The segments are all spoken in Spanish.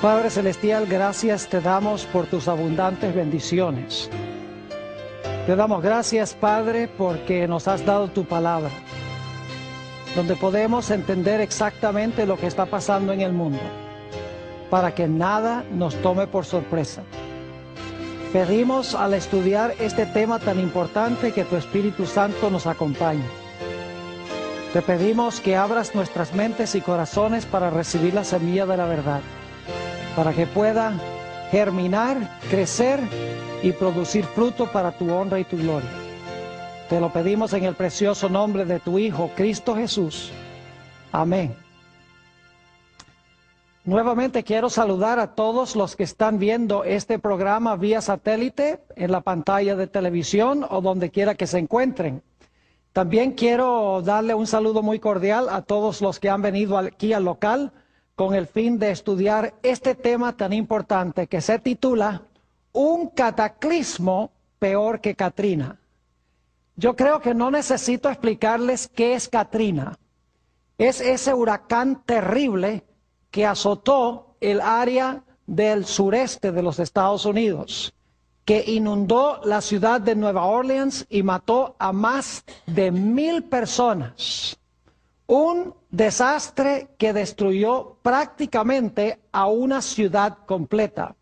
Padre Celestial, gracias te damos por tus abundantes bendiciones. Te damos gracias, Padre, porque nos has dado tu palabra, donde podemos entender exactamente lo que está pasando en el mundo, para que nada nos tome por sorpresa. Pedimos al estudiar este tema tan importante que tu Espíritu Santo nos acompañe te pedimos que abras nuestras mentes y corazones para recibir la semilla de la verdad, para que pueda germinar, crecer y producir fruto para tu honra y tu gloria. Te lo pedimos en el precioso nombre de tu Hijo, Cristo Jesús. Amén. Nuevamente quiero saludar a todos los que están viendo este programa vía satélite en la pantalla de televisión o donde quiera que se encuentren. También quiero darle un saludo muy cordial a todos los que han venido aquí al local con el fin de estudiar este tema tan importante que se titula Un cataclismo peor que Katrina. Yo creo que no necesito explicarles qué es Katrina. Es ese huracán terrible que azotó el área del sureste de los Estados Unidos que inundó la ciudad de Nueva Orleans y mató a más de mil personas. Un desastre que destruyó prácticamente a una ciudad completa.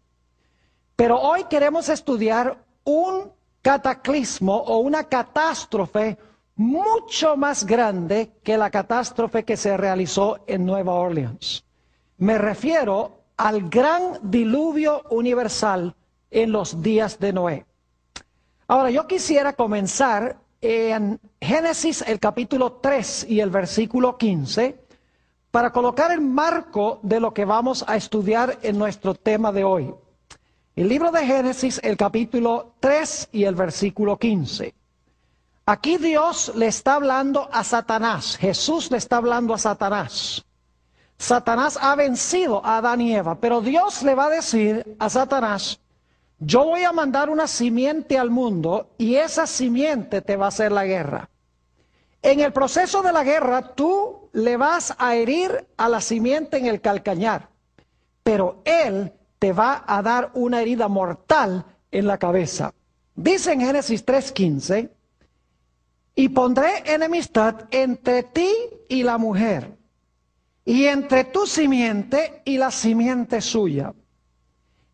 Pero hoy queremos estudiar un cataclismo o una catástrofe mucho más grande que la catástrofe que se realizó en Nueva Orleans. Me refiero al gran diluvio universal en los días de Noé. Ahora, yo quisiera comenzar en Génesis el capítulo 3 y el versículo 15 para colocar el marco de lo que vamos a estudiar en nuestro tema de hoy. El libro de Génesis, el capítulo 3 y el versículo 15. Aquí Dios le está hablando a Satanás, Jesús le está hablando a Satanás. Satanás ha vencido a Adán y Eva, pero Dios le va a decir a Satanás, yo voy a mandar una simiente al mundo y esa simiente te va a hacer la guerra. En el proceso de la guerra tú le vas a herir a la simiente en el calcañar, pero él te va a dar una herida mortal en la cabeza. Dice en Génesis 3:15, y pondré enemistad entre ti y la mujer, y entre tu simiente y la simiente suya.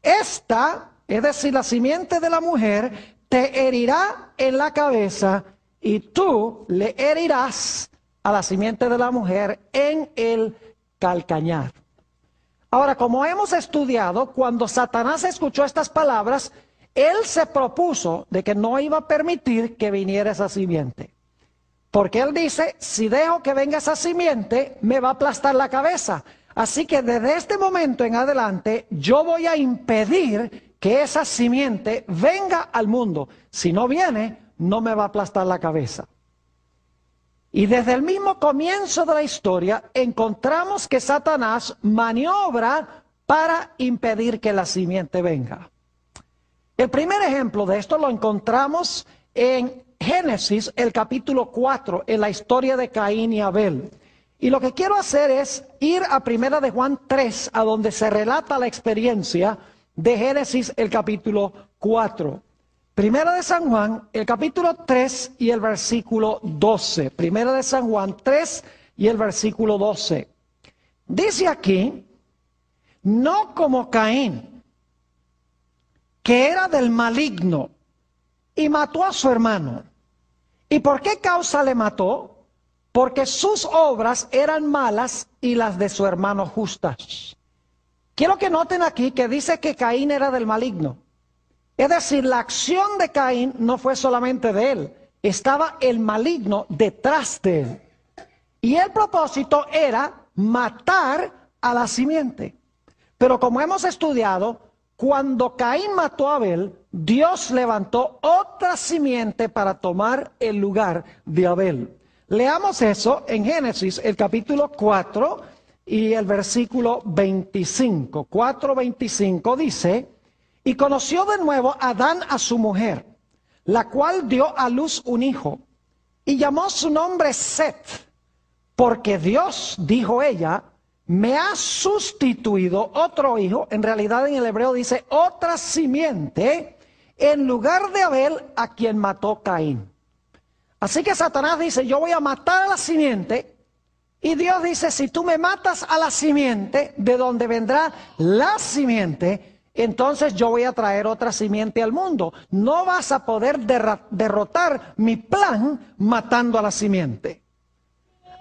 Esta es decir, la simiente de la mujer te herirá en la cabeza y tú le herirás a la simiente de la mujer en el calcañar. Ahora, como hemos estudiado, cuando Satanás escuchó estas palabras, él se propuso de que no iba a permitir que viniera esa simiente. Porque él dice, si dejo que venga esa simiente, me va a aplastar la cabeza. Así que desde este momento en adelante, yo voy a impedir que esa simiente venga al mundo. Si no viene, no me va a aplastar la cabeza. Y desde el mismo comienzo de la historia encontramos que Satanás maniobra para impedir que la simiente venga. El primer ejemplo de esto lo encontramos en Génesis, el capítulo 4, en la historia de Caín y Abel. Y lo que quiero hacer es ir a Primera de Juan 3, a donde se relata la experiencia de Génesis, el capítulo 4. Primera de San Juan, el capítulo 3 y el versículo 12. Primera de San Juan 3 y el versículo 12. Dice aquí, no como Caín, que era del maligno y mató a su hermano. ¿Y por qué causa le mató? Porque sus obras eran malas y las de su hermano justas. Quiero que noten aquí que dice que Caín era del maligno. Es decir, la acción de Caín no fue solamente de él, estaba el maligno detrás de él. Y el propósito era matar a la simiente. Pero como hemos estudiado, cuando Caín mató a Abel, Dios levantó otra simiente para tomar el lugar de Abel. Leamos eso en Génesis, el capítulo 4, y el versículo 25, 4.25 dice, y conoció de nuevo Adán a su mujer, la cual dio a luz un hijo, y llamó su nombre Seth, porque Dios, dijo ella, me ha sustituido otro hijo, en realidad en el hebreo dice otra simiente, en lugar de Abel a quien mató Caín. Así que Satanás dice, yo voy a matar a la simiente y Dios dice, si tú me matas a la simiente, de donde vendrá la simiente, entonces yo voy a traer otra simiente al mundo. No vas a poder derrotar mi plan matando a la simiente.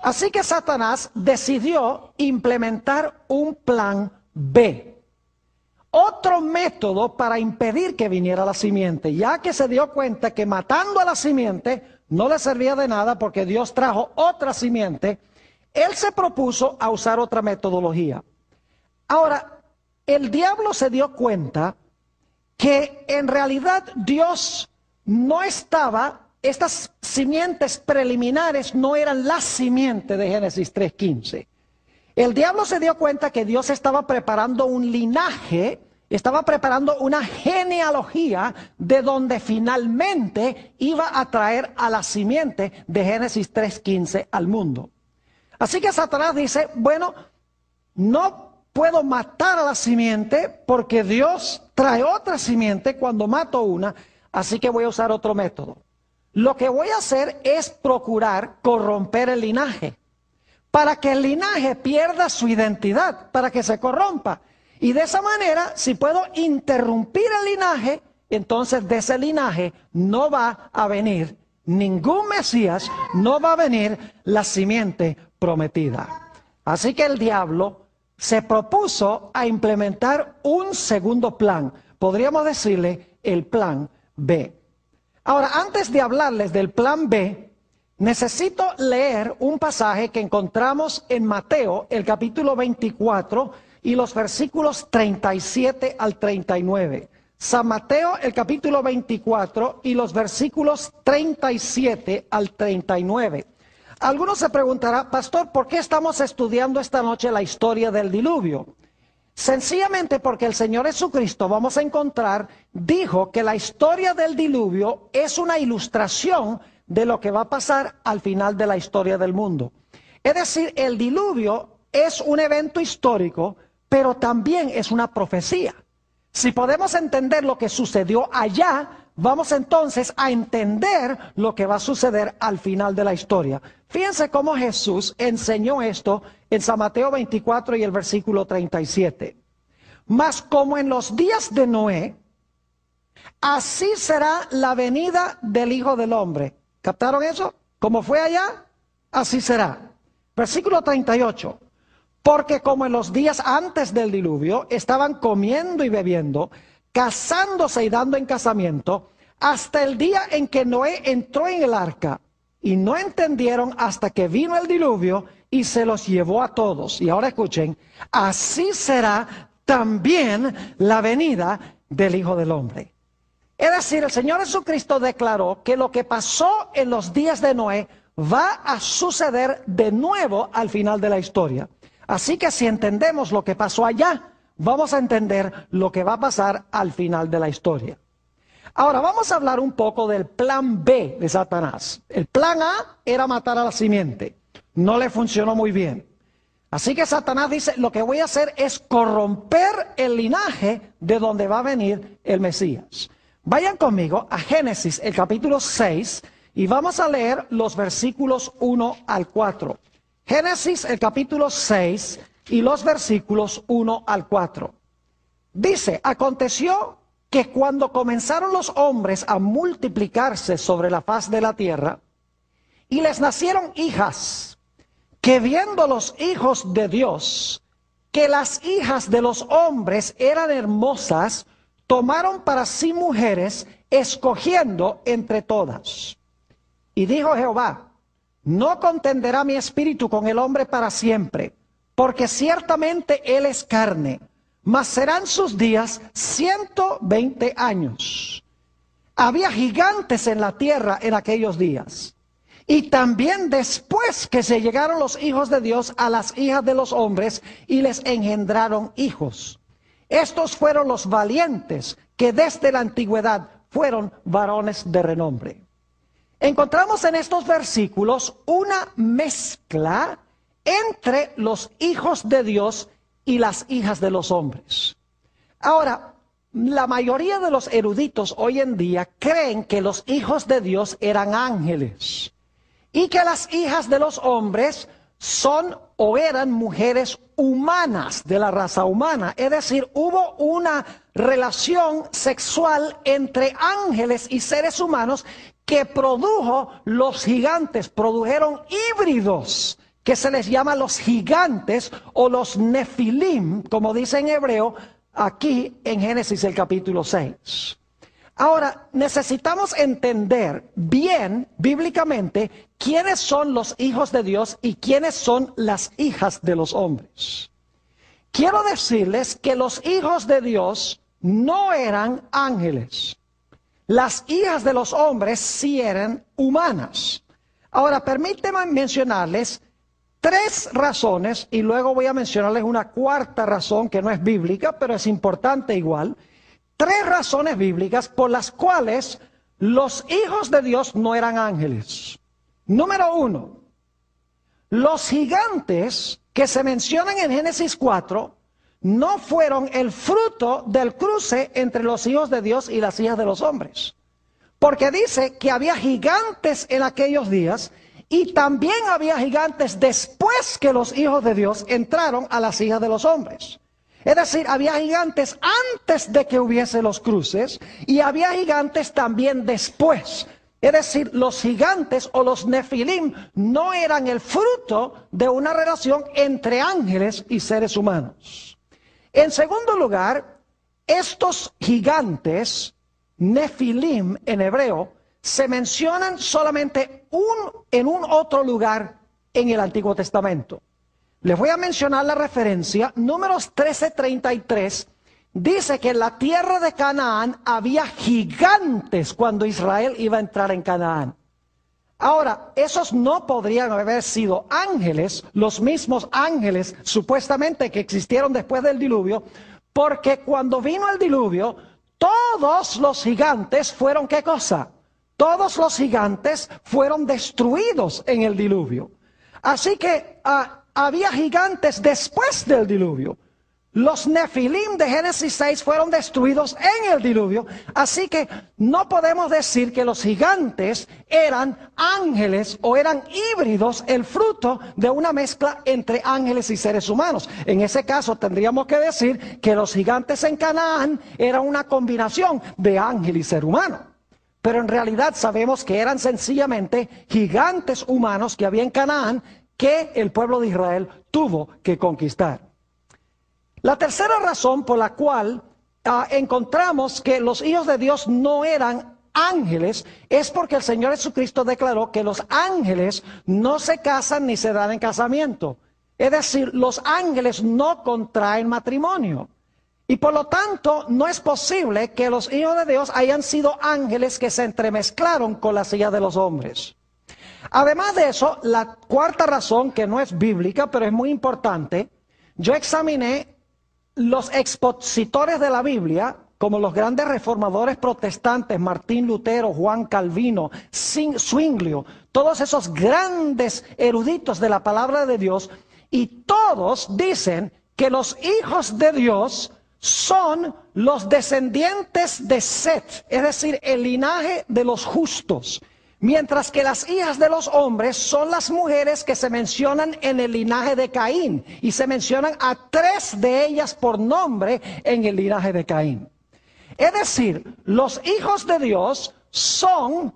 Así que Satanás decidió implementar un plan B. Otro método para impedir que viniera la simiente, ya que se dio cuenta que matando a la simiente no le servía de nada porque Dios trajo otra simiente él se propuso a usar otra metodología. Ahora, el diablo se dio cuenta que en realidad Dios no estaba, estas simientes preliminares no eran la simiente de Génesis 3.15. El diablo se dio cuenta que Dios estaba preparando un linaje, estaba preparando una genealogía de donde finalmente iba a traer a la simiente de Génesis 3.15 al mundo. Así que Satanás dice, bueno, no puedo matar a la simiente porque Dios trae otra simiente cuando mato una, así que voy a usar otro método. Lo que voy a hacer es procurar corromper el linaje, para que el linaje pierda su identidad, para que se corrompa. Y de esa manera, si puedo interrumpir el linaje, entonces de ese linaje no va a venir ningún Mesías, no va a venir la simiente prometida. Así que el diablo se propuso a implementar un segundo plan. Podríamos decirle el plan B. Ahora, antes de hablarles del plan B, necesito leer un pasaje que encontramos en Mateo, el capítulo 24 y los versículos 37 al 39. San Mateo, el capítulo 24 y los versículos 37 al 39. Algunos se preguntarán, pastor, ¿por qué estamos estudiando esta noche la historia del diluvio? Sencillamente porque el Señor Jesucristo, vamos a encontrar, dijo que la historia del diluvio es una ilustración de lo que va a pasar al final de la historia del mundo. Es decir, el diluvio es un evento histórico, pero también es una profecía. Si podemos entender lo que sucedió allá, Vamos entonces a entender lo que va a suceder al final de la historia. Fíjense cómo Jesús enseñó esto en San Mateo 24 y el versículo 37. Mas como en los días de Noé, así será la venida del Hijo del Hombre. ¿Captaron eso? Como fue allá, así será. Versículo 38. Porque como en los días antes del diluvio estaban comiendo y bebiendo, casándose y dando en casamiento, hasta el día en que Noé entró en el arca. Y no entendieron hasta que vino el diluvio y se los llevó a todos. Y ahora escuchen, así será también la venida del Hijo del Hombre. Es decir, el Señor Jesucristo declaró que lo que pasó en los días de Noé va a suceder de nuevo al final de la historia. Así que si entendemos lo que pasó allá, vamos a entender lo que va a pasar al final de la historia. Ahora vamos a hablar un poco del plan B de Satanás. El plan A era matar a la simiente. No le funcionó muy bien. Así que Satanás dice, lo que voy a hacer es corromper el linaje de donde va a venir el Mesías. Vayan conmigo a Génesis, el capítulo 6, y vamos a leer los versículos 1 al 4. Génesis, el capítulo 6, y los versículos 1 al 4. Dice, aconteció que cuando comenzaron los hombres a multiplicarse sobre la faz de la tierra, y les nacieron hijas, que viendo los hijos de Dios, que las hijas de los hombres eran hermosas, tomaron para sí mujeres, escogiendo entre todas. Y dijo Jehová, no contenderá mi espíritu con el hombre para siempre porque ciertamente él es carne, mas serán sus días 120 años. Había gigantes en la tierra en aquellos días. Y también después que se llegaron los hijos de Dios a las hijas de los hombres y les engendraron hijos. Estos fueron los valientes que desde la antigüedad fueron varones de renombre. Encontramos en estos versículos una mezcla entre los hijos de Dios y las hijas de los hombres. Ahora, la mayoría de los eruditos hoy en día creen que los hijos de Dios eran ángeles y que las hijas de los hombres son o eran mujeres humanas de la raza humana. Es decir, hubo una relación sexual entre ángeles y seres humanos que produjo los gigantes, produjeron híbridos que se les llama los gigantes o los nefilim, como dice en hebreo, aquí en Génesis el capítulo 6. Ahora, necesitamos entender bien bíblicamente quiénes son los hijos de Dios y quiénes son las hijas de los hombres. Quiero decirles que los hijos de Dios no eran ángeles. Las hijas de los hombres sí eran humanas. Ahora, permítanme mencionarles tres razones y luego voy a mencionarles una cuarta razón que no es bíblica, pero es importante igual. Tres razones bíblicas por las cuales los hijos de Dios no eran ángeles. Número uno, los gigantes que se mencionan en Génesis 4 no fueron el fruto del cruce entre los hijos de Dios y las hijas de los hombres. Porque dice que había gigantes en aquellos días y también había gigantes después que los hijos de Dios entraron a las hijas de los hombres. Es decir, había gigantes antes de que hubiese los cruces y había gigantes también después. Es decir, los gigantes o los nefilim no eran el fruto de una relación entre ángeles y seres humanos. En segundo lugar, estos gigantes, nefilim en hebreo, se mencionan solamente un, en un otro lugar en el Antiguo Testamento. Les voy a mencionar la referencia. Números 13:33 dice que en la tierra de Canaán había gigantes cuando Israel iba a entrar en Canaán. Ahora, esos no podrían haber sido ángeles, los mismos ángeles supuestamente que existieron después del diluvio, porque cuando vino el diluvio, todos los gigantes fueron qué cosa? Todos los gigantes fueron destruidos en el diluvio. Así que ah, había gigantes después del diluvio. Los nefilim de Génesis 6 fueron destruidos en el diluvio. Así que no podemos decir que los gigantes eran ángeles o eran híbridos, el fruto de una mezcla entre ángeles y seres humanos. En ese caso tendríamos que decir que los gigantes en Canaán eran una combinación de ángel y ser humano pero en realidad sabemos que eran sencillamente gigantes humanos que había en Canaán que el pueblo de Israel tuvo que conquistar. La tercera razón por la cual ah, encontramos que los hijos de Dios no eran ángeles es porque el Señor Jesucristo declaró que los ángeles no se casan ni se dan en casamiento. Es decir, los ángeles no contraen matrimonio. Y por lo tanto, no es posible que los hijos de Dios hayan sido ángeles que se entremezclaron con la silla de los hombres. Además de eso, la cuarta razón, que no es bíblica, pero es muy importante, yo examiné los expositores de la Biblia, como los grandes reformadores protestantes, Martín Lutero, Juan Calvino, Zwinglio, todos esos grandes eruditos de la palabra de Dios, y todos dicen que los hijos de Dios son los descendientes de Seth, es decir, el linaje de los justos, mientras que las hijas de los hombres son las mujeres que se mencionan en el linaje de Caín, y se mencionan a tres de ellas por nombre en el linaje de Caín. Es decir, los hijos de Dios son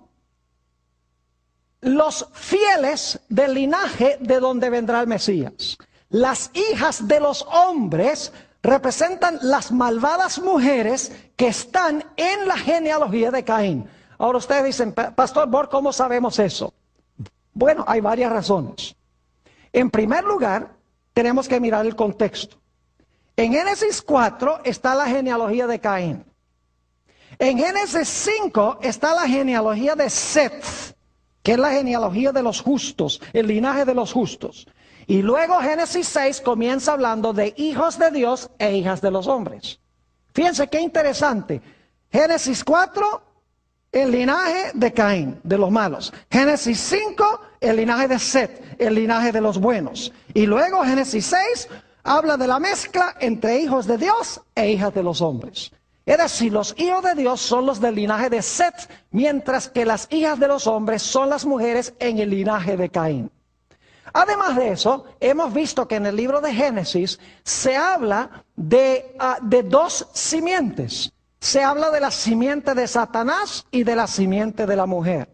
los fieles del linaje de donde vendrá el Mesías. Las hijas de los hombres representan las malvadas mujeres que están en la genealogía de Caín. Ahora ustedes dicen, Pastor Bor, ¿cómo sabemos eso? Bueno, hay varias razones. En primer lugar, tenemos que mirar el contexto. En Génesis 4 está la genealogía de Caín. En Génesis 5 está la genealogía de Seth, que es la genealogía de los justos, el linaje de los justos. Y luego Génesis 6 comienza hablando de hijos de Dios e hijas de los hombres. Fíjense qué interesante. Génesis 4, el linaje de Caín, de los malos. Génesis 5, el linaje de Set, el linaje de los buenos. Y luego Génesis 6 habla de la mezcla entre hijos de Dios e hijas de los hombres. Es decir, los hijos de Dios son los del linaje de Seth, mientras que las hijas de los hombres son las mujeres en el linaje de Caín. Además de eso, hemos visto que en el libro de Génesis se habla ah, de, dos simientes. Se habla de la simiente de Satanás y de la simiente de la mujer.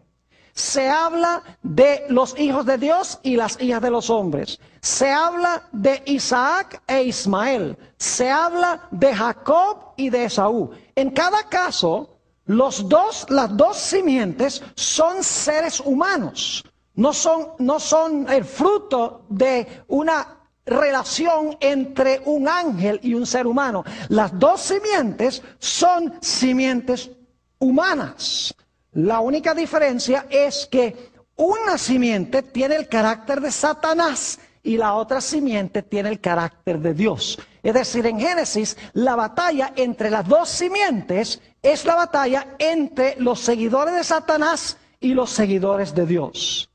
Se habla de los hijos de Dios y las hijas de los hombres. Se habla de Isaac e Ismael. Se habla de Jacob y de Esaú. En cada caso, los dos, las dos simientes son seres humanos no son, el fruto de una relación entre un ángel y un ser humano. Las dos simientes son simientes humanas. La única diferencia es que una simiente tiene el carácter de Satanás y la otra simiente tiene el carácter de Dios. Es decir, en Génesis, la batalla entre las dos simientes es la batalla entre los seguidores de Satanás y los seguidores de Dios.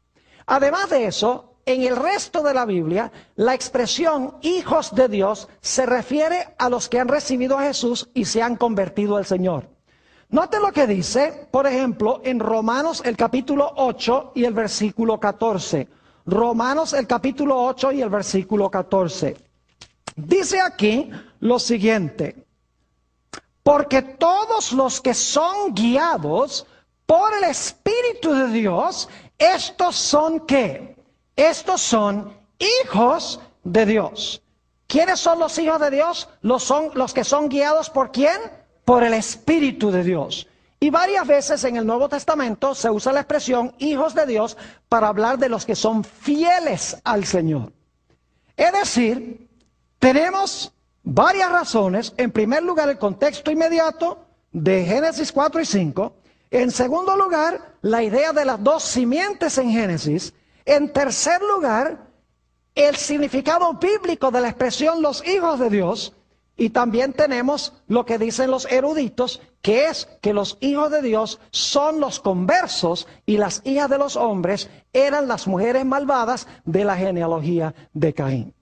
Además de eso, en el resto de la Biblia, la expresión hijos de Dios se refiere a los que han recibido a Jesús y se han convertido al Señor. Note lo que dice, por ejemplo, en Romanos el capítulo 8 y el versículo 14. Romanos el capítulo 8 y el versículo 14. Dice aquí lo siguiente, porque todos los que son guiados por el Espíritu de Dios, estos son qué? Estos son hijos de Dios. ¿Quiénes son los hijos de Dios? Los, son, los que son guiados por quién? Por el Espíritu de Dios. Y varias veces en el Nuevo Testamento se usa la expresión hijos de Dios para hablar de los que son fieles al Señor. Es decir, tenemos varias razones. En primer lugar, el contexto inmediato de Génesis 4 y 5. En segundo lugar, la idea de las dos simientes en Génesis. En tercer lugar, el significado bíblico de la expresión los hijos de Dios. Y también tenemos lo que dicen los eruditos, que es que los hijos de Dios son los conversos y las hijas de los hombres eran las mujeres malvadas de la genealogía de Caín.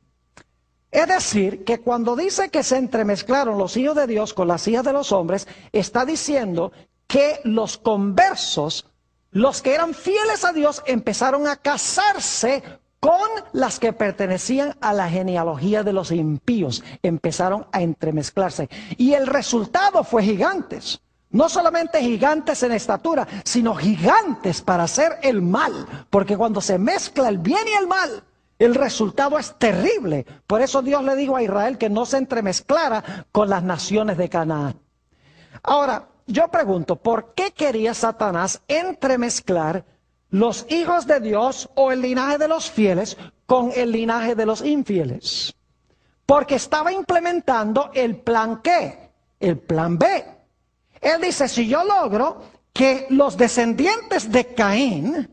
Es decir, que cuando dice que se entremezclaron los hijos de Dios con las hijas de los hombres, está diciendo que los conversos, los que eran fieles a Dios, empezaron a casarse con las que pertenecían a la genealogía de los impíos. Empezaron a entremezclarse. Y el resultado fue gigantes. No solamente gigantes en estatura, sino gigantes para hacer el mal. Porque cuando se mezcla el bien y el mal, el resultado es terrible. Por eso Dios le dijo a Israel que no se entremezclara con las naciones de Canaán. Ahora, yo pregunto, ¿por qué quería Satanás entremezclar los hijos de Dios o el linaje de los fieles con el linaje de los infieles? Porque estaba implementando el plan qué? El plan B. Él dice, si yo logro que los descendientes de Caín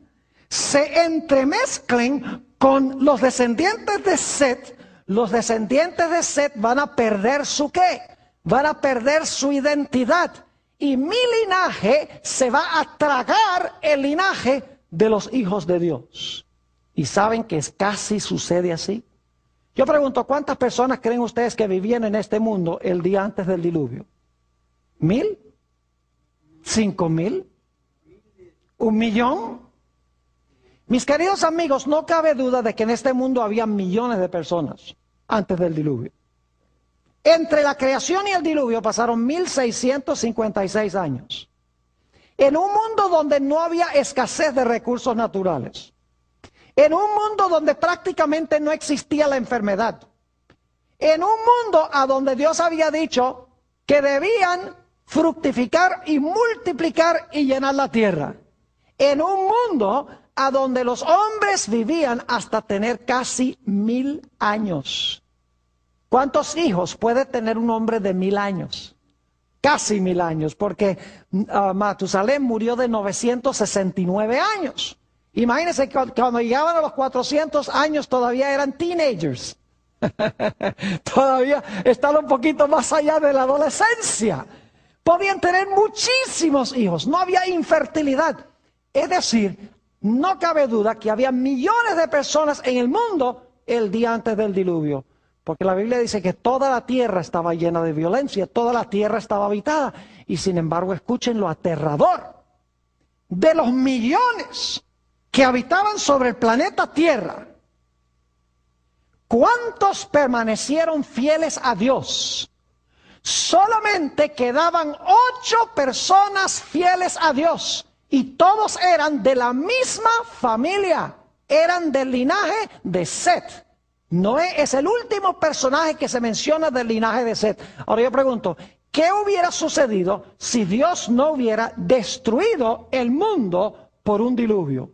se entremezclen con los descendientes de Seth, los descendientes de Seth van a perder su qué? Van a perder su identidad y mi linaje se va a tragar el linaje de los hijos de Dios. Y saben que casi sucede así. Yo pregunto, ¿cuántas personas creen ustedes que vivían en este mundo el día antes del diluvio? ¿Mil? ¿Cinco mil? ¿Un millón? Mis queridos amigos, no cabe duda de que en este mundo había millones de personas antes del diluvio. Entre la creación y el diluvio pasaron 1656 años. En un mundo donde no había escasez de recursos naturales. En un mundo donde prácticamente no existía la enfermedad. En un mundo a donde Dios había dicho que debían fructificar y multiplicar y llenar la tierra. En un mundo a donde los hombres vivían hasta tener casi mil años. ¿Cuántos hijos puede tener un hombre de mil años? Casi mil años, porque uh, Matusalén murió de 969 años. Imagínense que cuando llegaban a los 400 años todavía eran teenagers. todavía estaban un poquito más allá de la adolescencia. Podían tener muchísimos hijos, no había infertilidad. Es decir, no cabe duda que había millones de personas en el mundo el día antes del diluvio. Porque la Biblia dice que toda la tierra estaba llena de violencia, toda la tierra estaba habitada. Y sin embargo, escuchen lo aterrador de los millones que habitaban sobre el planeta Tierra. ¿Cuántos permanecieron fieles a Dios? Solamente quedaban ocho personas fieles a Dios y todos eran de la misma familia, eran del linaje de Set. Noé es el último personaje que se menciona del linaje de Seth. Ahora yo pregunto, ¿qué hubiera sucedido si Dios no hubiera destruido el mundo por un diluvio?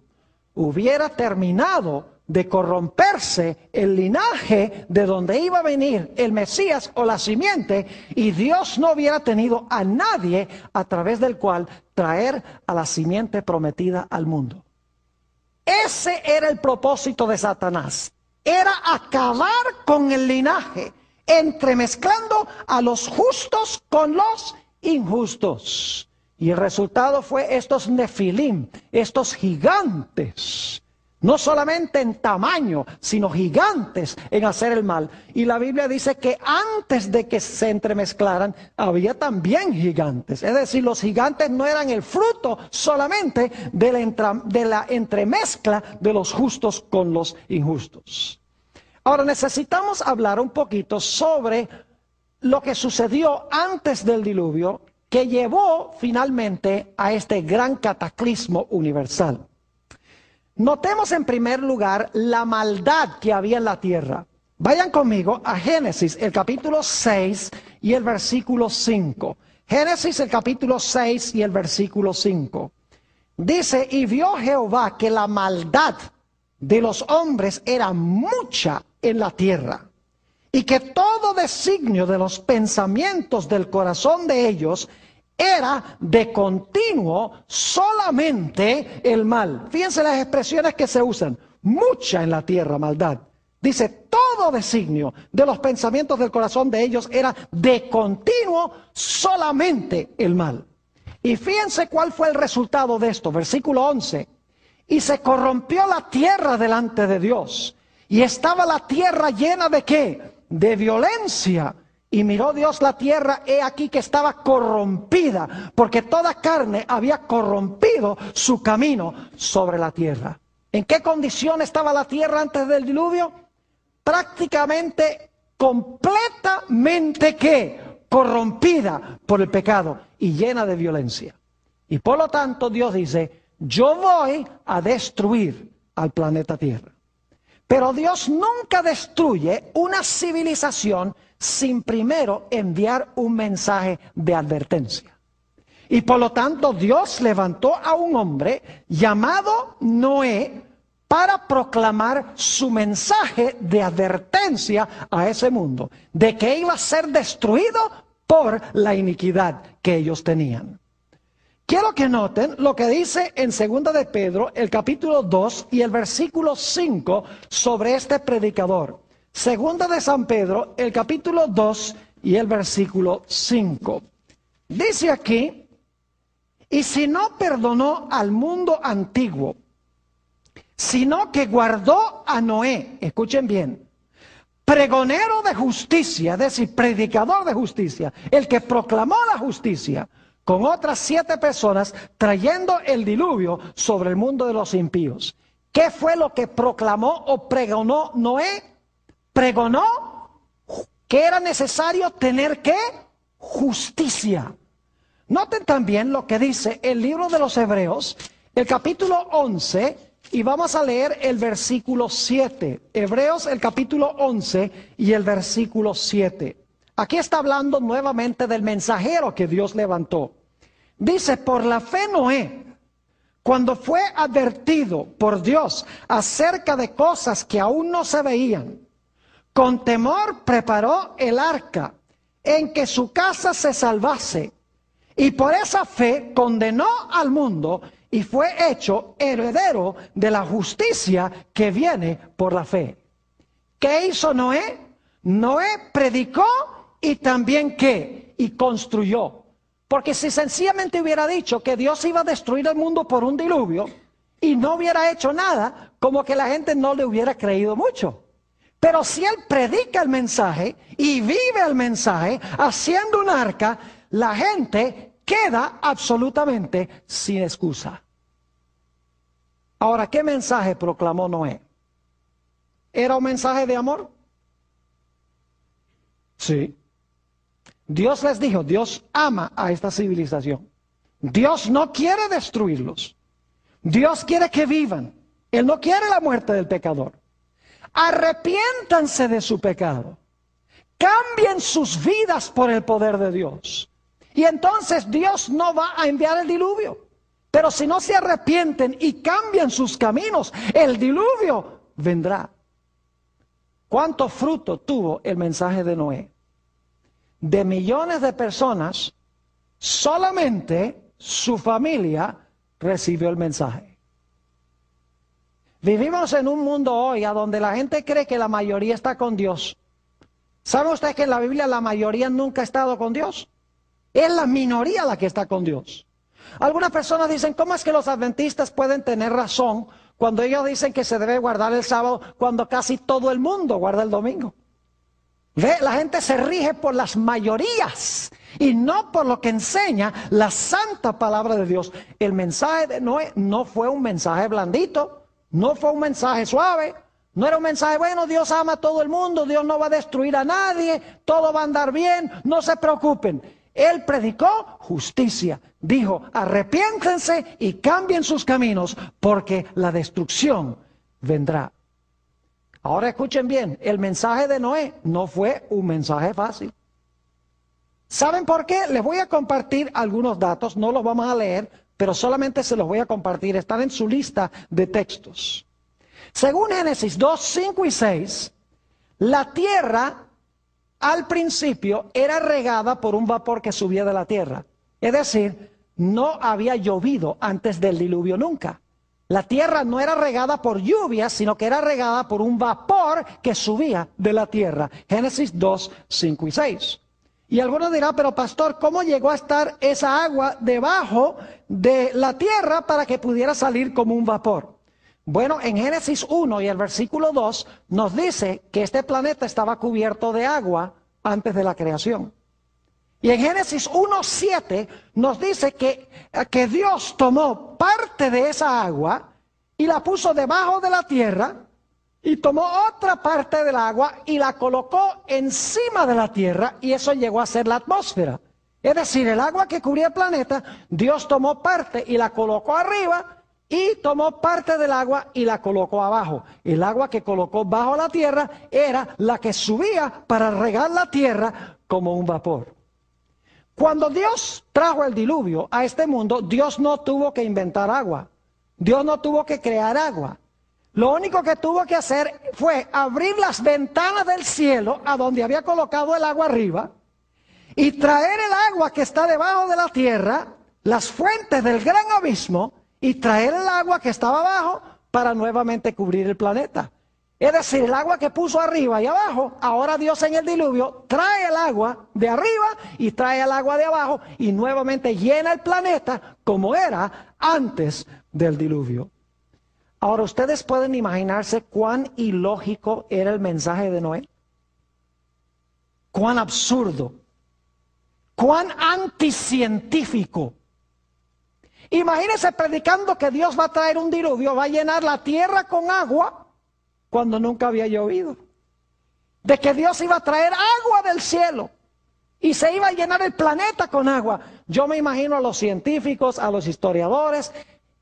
Hubiera terminado de corromperse el linaje de donde iba a venir el Mesías o la simiente y Dios no hubiera tenido a nadie a través del cual traer a la simiente prometida al mundo. Ese era el propósito de Satanás, era acabar con el linaje, entremezclando a los justos con los injustos. Y el resultado fue estos nefilim, estos gigantes no solamente en tamaño, sino gigantes en hacer el mal. Y la Biblia dice que antes de que se entremezclaran, había también gigantes. Es decir, los gigantes no eran el fruto solamente de la, de la entremezcla de los justos con los injustos. Ahora necesitamos hablar un poquito sobre lo que sucedió antes del diluvio que llevó finalmente a este gran cataclismo universal. Notemos en primer lugar la maldad que había en la tierra. Vayan conmigo a Génesis, el capítulo 6 y el versículo 5. Génesis, el capítulo 6 y el versículo 5. Dice, y vio Jehová que la maldad de los hombres era mucha en la tierra, y que todo designio de los pensamientos del corazón de ellos era de continuo solamente el mal. Fíjense las expresiones que se usan. Mucha en la tierra maldad. Dice, todo designio de los pensamientos del corazón de ellos era de continuo solamente el mal. Y fíjense cuál fue el resultado de esto, versículo 11. Y se corrompió la tierra delante de Dios. Y estaba la tierra llena de qué? De violencia. Y miró Dios la tierra, he aquí que estaba corrompida, porque toda carne había corrompido su camino sobre la tierra. ¿En qué condición estaba la tierra antes del diluvio? Prácticamente, completamente ¿qué? corrompida por el pecado y llena de violencia. Y por lo tanto Dios dice, yo voy a destruir al planeta Tierra. Pero Dios nunca destruye una civilización sin primero enviar un mensaje de advertencia. Y por lo tanto Dios levantó a un hombre llamado Noé para proclamar su mensaje de advertencia a ese mundo, de que iba a ser destruido por la iniquidad que ellos tenían. Quiero que noten lo que dice en segunda de Pedro, el capítulo 2 y el versículo 5 sobre este predicador. Segunda de San Pedro, el capítulo 2 y el versículo 5. Dice aquí, y si no perdonó al mundo antiguo, sino que guardó a Noé, escuchen bien, pregonero de justicia, es decir, predicador de justicia, el que proclamó la justicia con otras siete personas, trayendo el diluvio sobre el mundo de los impíos. ¿Qué fue lo que proclamó o pregonó Noé? pregonó que era necesario tener ¿qué? justicia. Noten también lo que dice el libro de los Hebreos, el capítulo 11, y vamos a leer el versículo 7. Hebreos, el capítulo 11 y el versículo 7. Aquí está hablando nuevamente del mensajero que Dios levantó. Dice, por la fe Noé, cuando fue advertido por Dios acerca de cosas que aún no se veían, con temor preparó el arca en que su casa se salvase. Y por esa fe condenó al mundo y fue hecho heredero de la justicia que viene por la fe. ¿Qué hizo Noé? Noé predicó y también qué? Y construyó. Porque si sencillamente hubiera dicho que Dios iba a destruir el mundo por un diluvio y no hubiera hecho nada, como que la gente no le hubiera creído mucho. Pero si él predica el mensaje y vive el mensaje haciendo un arca, la gente queda absolutamente sin excusa. Ahora, ¿qué mensaje proclamó Noé? ¿Era un mensaje de amor? Sí. Dios les dijo, Dios ama a esta civilización. Dios no quiere destruirlos. Dios quiere que vivan. Él no quiere la muerte del pecador. Arrepiéntanse de su pecado. Cambien sus vidas por el poder de Dios. Y entonces Dios no va a enviar el diluvio. Pero si no se arrepienten y cambian sus caminos, el diluvio vendrá. ¿Cuánto fruto tuvo el mensaje de Noé? De millones de personas, solamente su familia recibió el mensaje. Vivimos en un mundo hoy a donde la gente cree que la mayoría está con Dios. ¿Sabe usted que en la Biblia la mayoría nunca ha estado con Dios? Es la minoría la que está con Dios. Algunas personas dicen, ¿cómo es que los adventistas pueden tener razón cuando ellos dicen que se debe guardar el sábado cuando casi todo el mundo guarda el domingo? ¿Ve? La gente se rige por las mayorías y no por lo que enseña la santa palabra de Dios. El mensaje de Noé no fue un mensaje blandito. No fue un mensaje suave, no era un mensaje, bueno, Dios ama a todo el mundo, Dios no va a destruir a nadie, todo va a andar bien, no se preocupen. Él predicó justicia, dijo, arrepiéntense y cambien sus caminos, porque la destrucción vendrá. Ahora escuchen bien, el mensaje de Noé no fue un mensaje fácil. ¿Saben por qué? Les voy a compartir algunos datos, no los vamos a leer, pero solamente se los voy a compartir, están en su lista de textos. Según Génesis 2, 5 y 6, la tierra al principio era regada por un vapor que subía de la tierra. Es decir, no había llovido antes del diluvio nunca. La tierra no era regada por lluvias, sino que era regada por un vapor que subía de la tierra. Génesis 2, 5 y 6. Y algunos dirán, pero pastor, ¿cómo llegó a estar esa agua debajo de la tierra para que pudiera salir como un vapor? Bueno, en Génesis 1 y el versículo 2 nos dice que este planeta estaba cubierto de agua antes de la creación. Y en Génesis 1.7 nos dice que, que Dios tomó parte de esa agua y la puso debajo de la tierra y tomó otra parte del agua y la colocó encima de la tierra y eso llegó a ser la atmósfera. Es decir, el agua que cubría el planeta, Dios tomó parte y la colocó arriba y tomó parte del agua y la colocó abajo. El agua que colocó bajo la tierra era la que subía para regar la tierra como un vapor. Cuando Dios trajo el diluvio a este mundo, Dios no tuvo que inventar agua. Dios no tuvo que crear agua. Lo único que tuvo que hacer fue abrir las ventanas del cielo a donde había colocado el agua arriba y traer el agua que está debajo de la tierra, las fuentes del gran abismo, y traer el agua que estaba abajo para nuevamente cubrir el planeta. Es decir, el agua que puso arriba y abajo, ahora Dios en el diluvio trae el agua de arriba y trae el agua de abajo y nuevamente llena el planeta como era antes del diluvio. Ahora, ¿ustedes pueden imaginarse cuán ilógico era el mensaje de Noé? ¿Cuán absurdo? ¿Cuán anticientífico? Imagínense predicando que Dios va a traer un diluvio, va a llenar la tierra con agua cuando nunca había llovido. De que Dios iba a traer agua del cielo y se iba a llenar el planeta con agua. Yo me imagino a los científicos, a los historiadores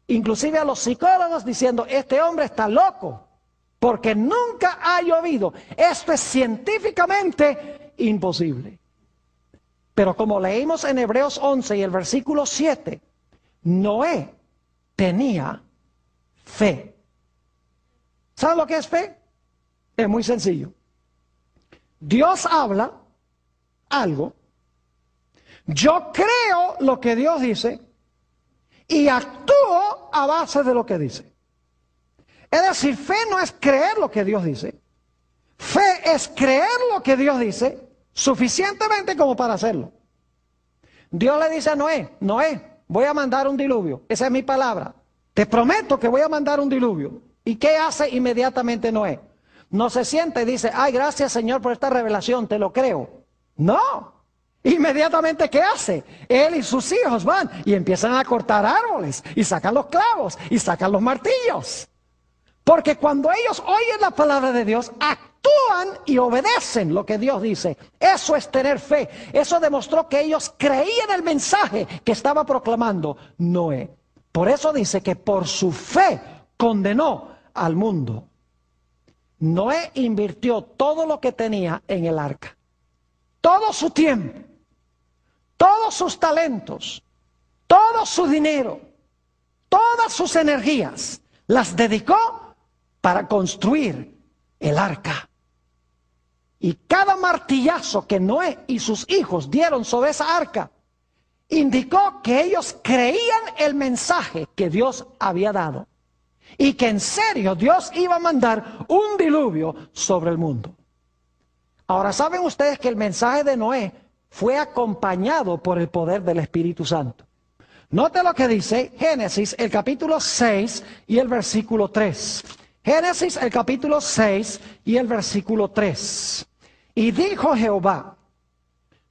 inclusive a los psicólogos diciendo, este hombre está loco, porque nunca ha llovido. Esto es científicamente imposible. Pero como leímos en Hebreos 11 y el versículo 7, Noé tenía fe. ¿Saben lo que es fe? Es muy sencillo. Dios habla algo. Yo creo lo que Dios dice y actúo a base de lo que dice. Es decir, fe no es creer lo que Dios dice. Fe es creer lo que Dios dice suficientemente como para hacerlo. Dios le dice a Noé, Noé, voy a mandar un diluvio. Esa es mi palabra. Te prometo que voy a mandar un diluvio. ¿Y qué hace inmediatamente Noé? No se siente y dice, ay, gracias Señor por esta revelación, te lo creo. No, Inmediatamente, ¿qué hace? Él y sus hijos van y empiezan a cortar árboles y sacan los clavos y sacan los martillos. Porque cuando ellos oyen la palabra de Dios, actúan y obedecen lo que Dios dice. Eso es tener fe. Eso demostró que ellos creían el mensaje que estaba proclamando Noé. Por eso dice que por su fe condenó al mundo. Noé invirtió todo lo que tenía en el arca. Todo su tiempo todos sus talentos, todo su dinero, todas sus energías, las dedicó para construir el arca. Y cada martillazo que Noé y sus hijos dieron sobre esa arca indicó que ellos creían el mensaje que Dios había dado y que en serio Dios iba a mandar un diluvio sobre el mundo. Ahora, ¿saben ustedes que el mensaje de Noé fue acompañado por el poder del Espíritu Santo. Note lo que dice Génesis, el capítulo 6 y el versículo 3. Génesis, el capítulo 6 y el versículo 3. Y dijo Jehová,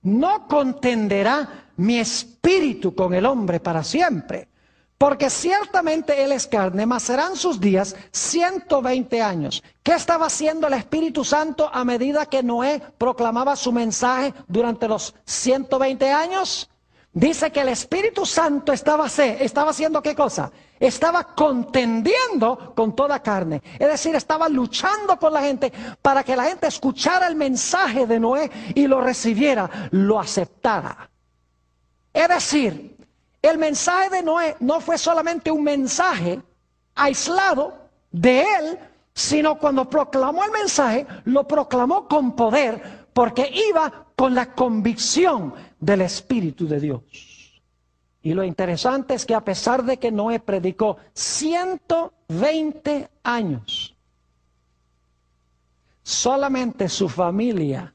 no contenderá mi espíritu con el hombre para siempre, porque ciertamente él es carne, mas serán sus días 120 años. ¿Qué estaba haciendo el Espíritu Santo a medida que Noé proclamaba su mensaje durante los 120 años? Dice que el Espíritu Santo estaba, estaba haciendo qué cosa? Estaba contendiendo con toda carne. Es decir, estaba luchando con la gente para que la gente escuchara el mensaje de Noé y lo recibiera, lo aceptara. Es decir, el mensaje de Noé no fue solamente un mensaje aislado de él, sino cuando proclamó el mensaje, lo proclamó con poder, porque iba con la convicción del Espíritu de Dios. Y lo interesante es que a pesar de que Noé predicó 120 años, solamente su familia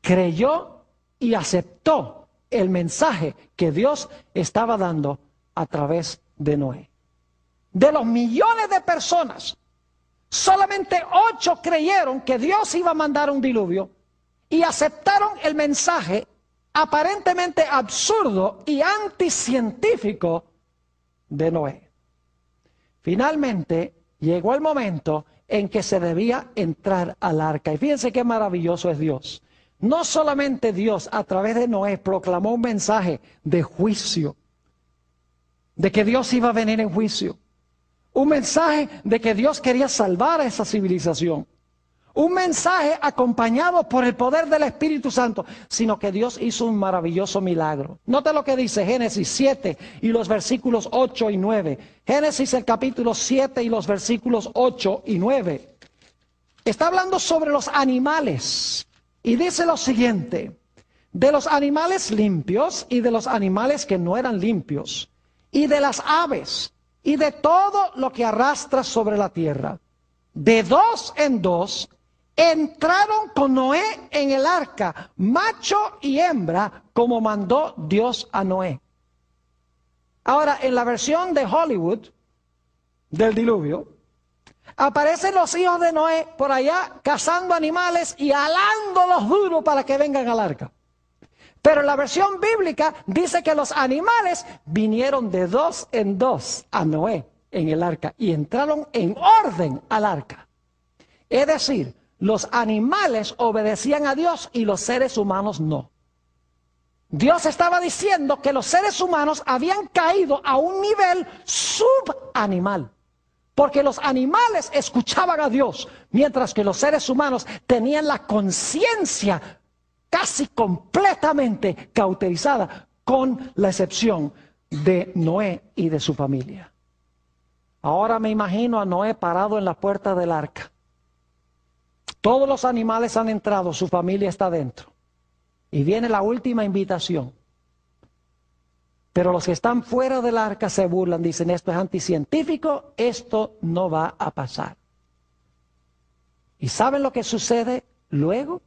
creyó y aceptó el mensaje que Dios estaba dando a través de Noé. De los millones de personas, solamente ocho creyeron que Dios iba a mandar un diluvio y aceptaron el mensaje aparentemente absurdo y anticientífico de Noé. Finalmente llegó el momento en que se debía entrar al arca. Y fíjense qué maravilloso es Dios. No solamente Dios a través de Noé proclamó un mensaje de juicio, de que Dios iba a venir en juicio. Un mensaje de que Dios quería salvar a esa civilización. Un mensaje acompañado por el poder del Espíritu Santo, sino que Dios hizo un maravilloso milagro. Nota lo que dice Génesis 7 y los versículos 8 y 9. Génesis el capítulo 7 y los versículos 8 y 9. Está hablando sobre los animales. Y dice lo siguiente, de los animales limpios y de los animales que no eran limpios, y de las aves, y de todo lo que arrastra sobre la tierra. De dos en dos entraron con Noé en el arca, macho y hembra, como mandó Dios a Noé. Ahora, en la versión de Hollywood del diluvio, Aparecen los hijos de Noé por allá cazando animales y alándolos duro para que vengan al arca. Pero la versión bíblica dice que los animales vinieron de dos en dos a Noé en el arca y entraron en orden al arca. Es decir, los animales obedecían a Dios y los seres humanos no. Dios estaba diciendo que los seres humanos habían caído a un nivel subanimal. Porque los animales escuchaban a Dios, mientras que los seres humanos tenían la conciencia casi completamente cauterizada, con la excepción de Noé y de su familia. Ahora me imagino a Noé parado en la puerta del arca. Todos los animales han entrado, su familia está dentro. Y viene la última invitación. Pero los que están fuera del arca se burlan, dicen, esto es anticientífico, esto no va a pasar. ¿Y saben lo que sucede luego?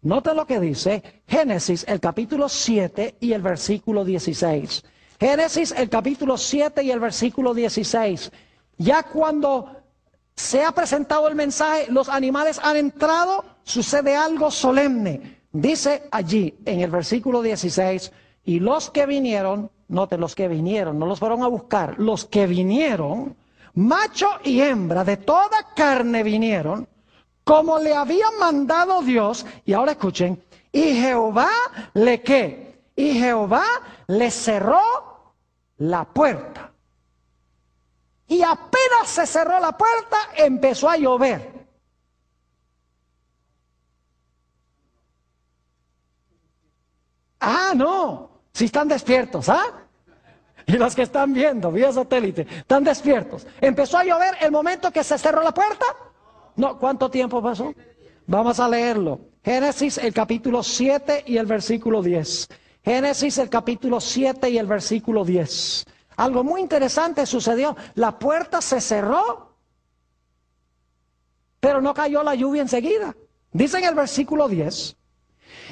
Nota lo que dice Génesis, el capítulo 7 y el versículo 16. Génesis, el capítulo 7 y el versículo 16. Ya cuando se ha presentado el mensaje, los animales han entrado, sucede algo solemne. Dice allí en el versículo 16, y los que vinieron Note los que vinieron, no los fueron a buscar. Los que vinieron, macho y hembra, de toda carne vinieron, como le había mandado Dios. Y ahora escuchen, y Jehová le qué? Y Jehová le cerró la puerta. Y apenas se cerró la puerta, empezó a llover. Ah, no. Si están despiertos, ¿ah? Y los que están viendo vía satélite, están despiertos. ¿Empezó a llover el momento que se cerró la puerta? No, ¿cuánto tiempo pasó? Vamos a leerlo. Génesis el capítulo 7 y el versículo 10. Génesis el capítulo 7 y el versículo 10. Algo muy interesante sucedió. La puerta se cerró, pero no cayó la lluvia enseguida. Dice en el versículo 10.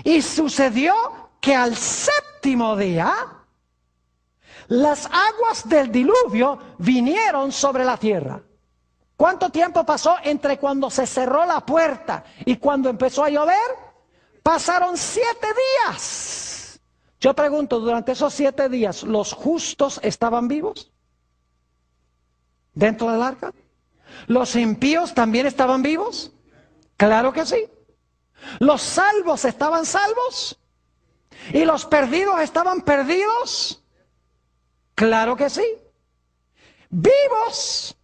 Y sucedió que al séptimo día, las aguas del diluvio vinieron sobre la tierra. ¿Cuánto tiempo pasó entre cuando se cerró la puerta y cuando empezó a llover? Pasaron siete días. Yo pregunto, durante esos siete días, ¿los justos estaban vivos? ¿Dentro del arca? ¿Los impíos también estaban vivos? Claro que sí. ¿Los salvos estaban salvos? ¿Y los perdidos estaban perdidos? Claro que sí. Vivos.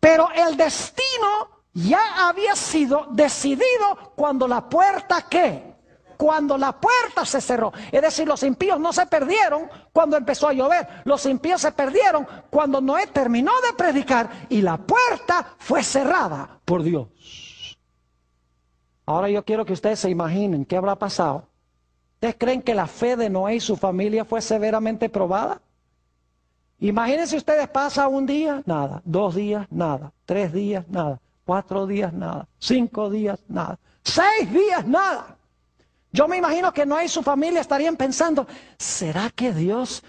Pero el destino ya había sido decidido cuando la puerta qué? Cuando la puerta se cerró. Es decir, los impíos no se perdieron cuando empezó a llover. Los impíos se perdieron cuando Noé terminó de predicar y la puerta fue cerrada por Dios. Ahora yo quiero que ustedes se imaginen qué habrá pasado ¿Ustedes creen que la fe de Noé y su familia fue severamente probada? Imagínense ustedes, pasa un día, nada, dos días, nada, tres días, nada, cuatro días, nada, cinco días, nada, seis días, nada. Yo me imagino que Noé y su familia estarían pensando, ¿será que Dios,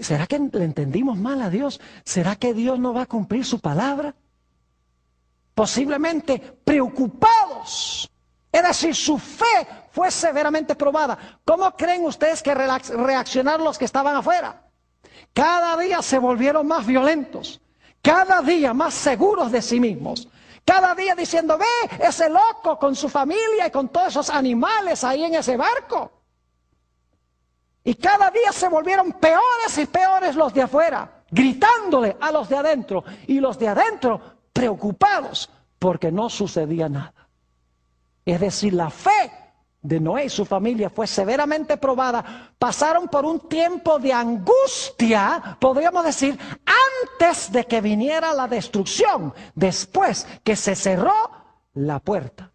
será que le entendimos mal a Dios? ¿Será que Dios no va a cumplir su palabra? Posiblemente preocupados. Es decir, su fe fue severamente probada. ¿Cómo creen ustedes que reaccionaron los que estaban afuera? Cada día se volvieron más violentos, cada día más seguros de sí mismos. Cada día diciendo, ve ese loco con su familia y con todos esos animales ahí en ese barco. Y cada día se volvieron peores y peores los de afuera, gritándole a los de adentro y los de adentro preocupados porque no sucedía nada. Es decir, la fe de Noé y su familia fue severamente probada, pasaron por un tiempo de angustia, podríamos decir, antes de que viniera la destrucción, después que se cerró la puerta.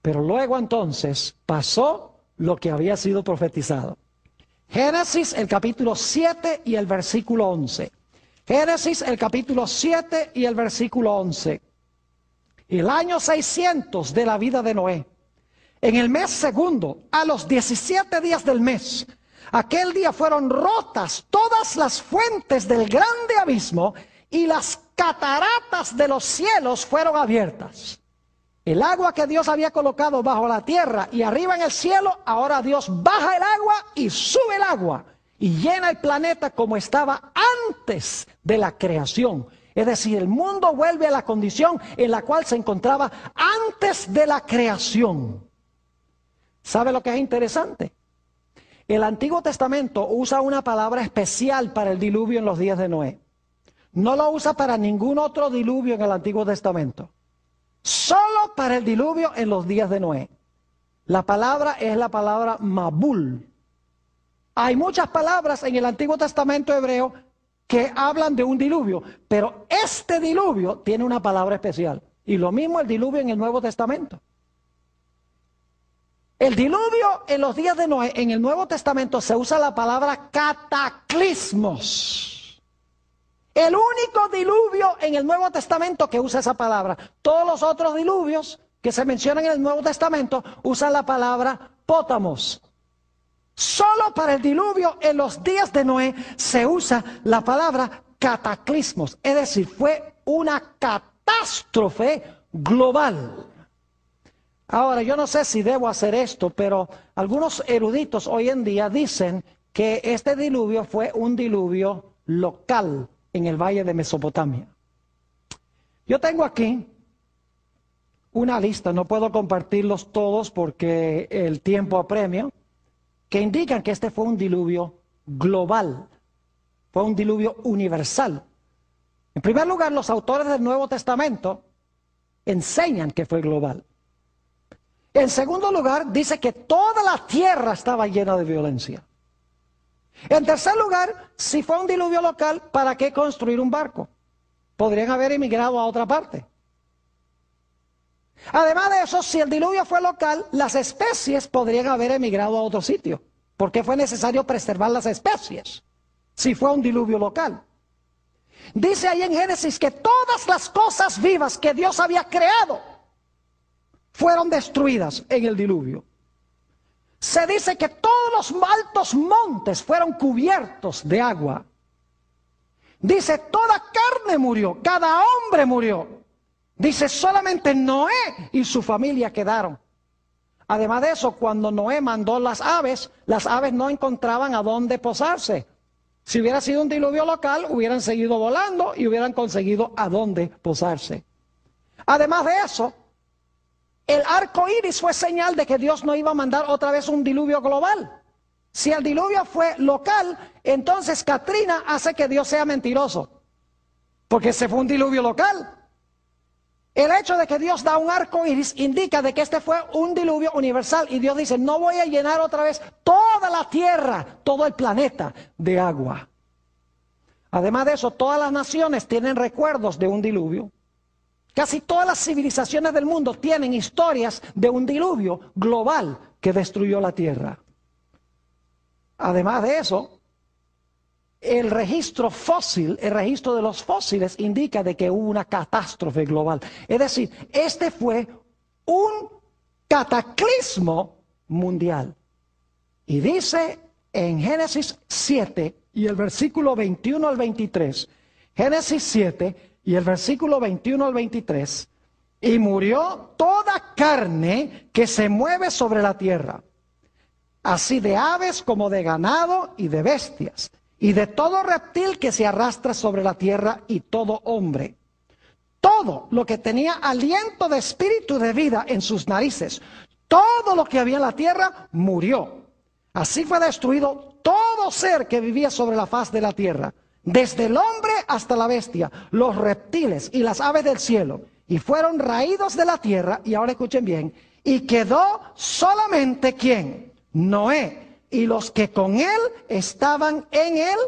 Pero luego entonces pasó lo que había sido profetizado. Génesis el capítulo 7 y el versículo 11. Génesis el capítulo 7 y el versículo 11 el año 600 de la vida de Noé, en el mes segundo, a los 17 días del mes, aquel día fueron rotas todas las fuentes del grande abismo y las cataratas de los cielos fueron abiertas. El agua que Dios había colocado bajo la tierra y arriba en el cielo, ahora Dios baja el agua y sube el agua y llena el planeta como estaba antes de la creación. Es decir, el mundo vuelve a la condición en la cual se encontraba antes de la creación. ¿Sabe lo que es interesante? El Antiguo Testamento usa una palabra especial para el diluvio en los días de Noé. No lo usa para ningún otro diluvio en el Antiguo Testamento. Solo para el diluvio en los días de Noé. La palabra es la palabra Mabul. Hay muchas palabras en el Antiguo Testamento hebreo que hablan de un diluvio, pero este diluvio tiene una palabra especial. Y lo mismo el diluvio en el Nuevo Testamento. El diluvio en los días de Noé, en el Nuevo Testamento se usa la palabra cataclismos. El único diluvio en el Nuevo Testamento que usa esa palabra. Todos los otros diluvios que se mencionan en el Nuevo Testamento usan la palabra pótamos, Solo para el diluvio en los días de Noé se usa la palabra cataclismos, es decir, fue una catástrofe global. Ahora, yo no sé si debo hacer esto, pero algunos eruditos hoy en día dicen que este diluvio fue un diluvio local en el valle de Mesopotamia. Yo tengo aquí una lista, no puedo compartirlos todos porque el tiempo apremia, que indican que este fue un diluvio global, fue un diluvio universal. En primer lugar, los autores del Nuevo Testamento enseñan que fue global. En segundo lugar, dice que toda la tierra estaba llena de violencia. En tercer lugar, si fue un diluvio local, ¿para qué construir un barco? Podrían haber emigrado a otra parte. Además de eso, si el diluvio fue local, las especies podrían haber emigrado a otro sitio, porque fue necesario preservar las especies, si fue un diluvio local. Dice ahí en Génesis que todas las cosas vivas que Dios había creado fueron destruidas en el diluvio. Se dice que todos los altos montes fueron cubiertos de agua. Dice, toda carne murió, cada hombre murió. Dice, solamente Noé y su familia quedaron. Además de eso, cuando Noé mandó las aves, las aves no encontraban a dónde posarse. Si hubiera sido un diluvio local, hubieran seguido volando y hubieran conseguido a dónde posarse. Además de eso, el arco iris fue señal de que Dios no iba a mandar otra vez un diluvio global. Si el diluvio fue local, entonces Katrina hace que Dios sea mentiroso. Porque se fue un diluvio local. El hecho de que Dios da un arco iris indica de que este fue un diluvio universal y Dios dice, no voy a llenar otra vez toda la tierra, todo el planeta de agua. Además de eso, todas las naciones tienen recuerdos de un diluvio. Casi todas las civilizaciones del mundo tienen historias de un diluvio global que destruyó la tierra. Además de eso, el registro fósil, el registro de los fósiles indica de que hubo una catástrofe global. Es decir, este fue un cataclismo mundial. Y dice en Génesis 7 y el versículo 21 al 23, Génesis 7 y el versículo 21 al 23, y murió toda carne que se mueve sobre la tierra, así de aves como de ganado y de bestias y de todo reptil que se arrastra sobre la tierra y todo hombre. Todo lo que tenía aliento de espíritu de vida en sus narices, todo lo que había en la tierra murió. Así fue destruido todo ser que vivía sobre la faz de la tierra, desde el hombre hasta la bestia, los reptiles y las aves del cielo, y fueron raídos de la tierra, y ahora escuchen bien, y quedó solamente quién, Noé y los que con él estaban en el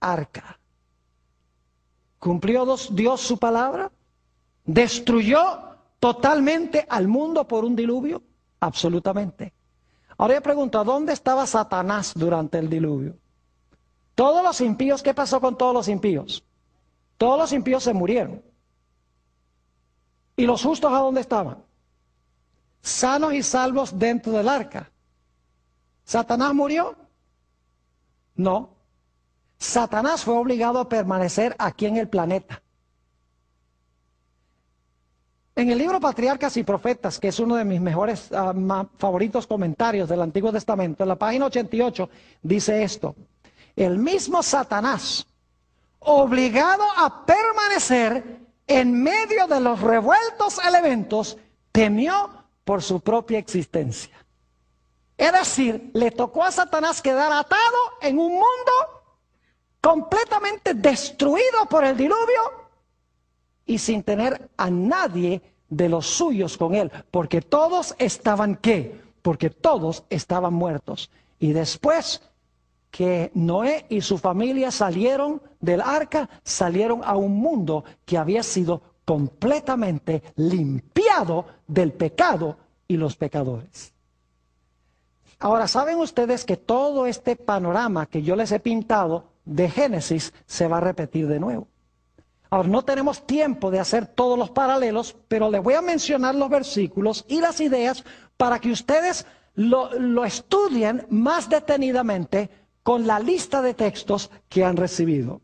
arca. ¿Cumplió Dios su palabra? ¿Destruyó totalmente al mundo por un diluvio? Absolutamente. Ahora yo pregunto, dónde estaba Satanás durante el diluvio? Todos los impíos, ¿qué pasó con todos los impíos? Todos los impíos se murieron. ¿Y los justos a dónde estaban? Sanos y salvos dentro del arca. ¿Satanás murió? No. Satanás fue obligado a permanecer aquí en el planeta. En el libro Patriarcas y Profetas, que es uno de mis mejores, ah, favoritos comentarios del Antiguo Testamento, en la página 88 dice esto, el mismo Satanás, obligado a permanecer en medio de los revueltos elementos, temió por su propia existencia. Es decir, le tocó a Satanás quedar atado en un mundo completamente destruido por el diluvio y sin tener a nadie de los suyos con él, porque todos estaban qué? Porque todos estaban muertos. Y después que Noé y su familia salieron del arca, salieron a un mundo que había sido completamente limpiado del pecado y los pecadores. Ahora, ¿saben ustedes que todo este panorama que yo les he pintado de Génesis se va a repetir de nuevo? Ahora, no tenemos tiempo de hacer todos los paralelos, pero les voy a mencionar los versículos y las ideas para que ustedes lo, estudien más detenidamente con la lista de textos que han recibido.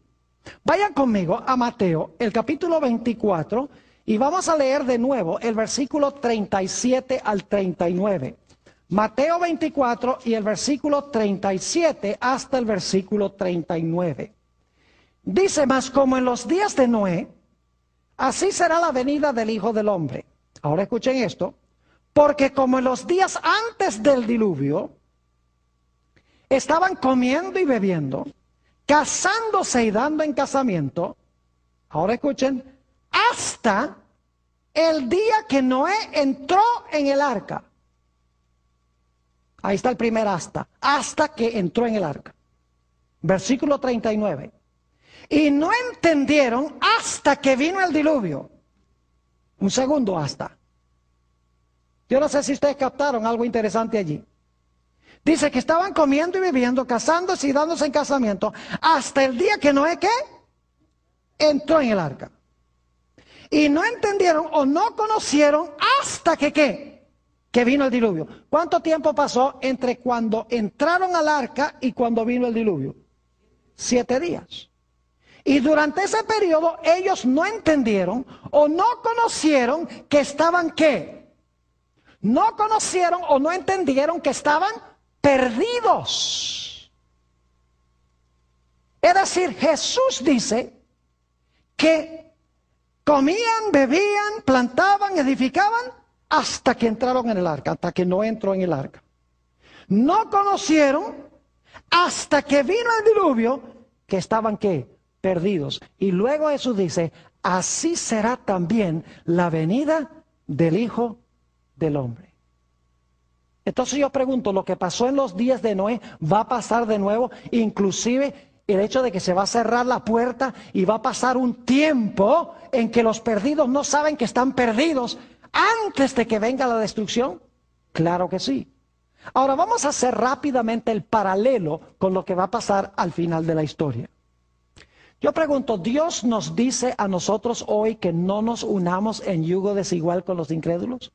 Vayan conmigo a Mateo, el capítulo 24, y vamos a leer de nuevo el versículo 37 al 39. Mateo 24 y el versículo 37 hasta el versículo 39. Dice, más como en los días de Noé, así será la venida del Hijo del Hombre. Ahora escuchen esto, porque como en los días antes del diluvio, estaban comiendo y bebiendo, casándose y dando en casamiento, ahora escuchen, hasta el día que Noé entró en el arca Ahí está el primer hasta. Hasta que entró en el arca. Versículo 39. Y no entendieron hasta que vino el diluvio. Un segundo hasta. Yo no sé si ustedes captaron algo interesante allí. Dice que estaban comiendo y viviendo, casándose y dándose en casamiento, hasta el día que Noé, que Entró en el arca. Y no entendieron o no conocieron hasta que, ¿qué? que vino el diluvio. ¿Cuánto tiempo pasó entre cuando entraron al arca y cuando vino el diluvio? Siete días. Y durante ese periodo ellos no entendieron o no conocieron que estaban qué. No conocieron o no entendieron que estaban perdidos. Es decir, Jesús dice que comían, bebían, plantaban, edificaban, hasta que entraron en el arca, hasta que no entró en el arca. No conocieron hasta que vino el diluvio que estaban qué? Perdidos. Y luego Jesús dice, así será también la venida del Hijo del Hombre. Entonces yo pregunto, lo que pasó en los días de Noé va a pasar de nuevo, inclusive el hecho de que se va a cerrar la puerta y va a pasar un tiempo en que los perdidos no saben que están perdidos, antes de que venga la destrucción? Claro que sí. Ahora vamos a hacer rápidamente el paralelo con lo que va a pasar al final de la historia. Yo pregunto, ¿Dios nos dice a nosotros hoy que no nos unamos en yugo desigual con los incrédulos?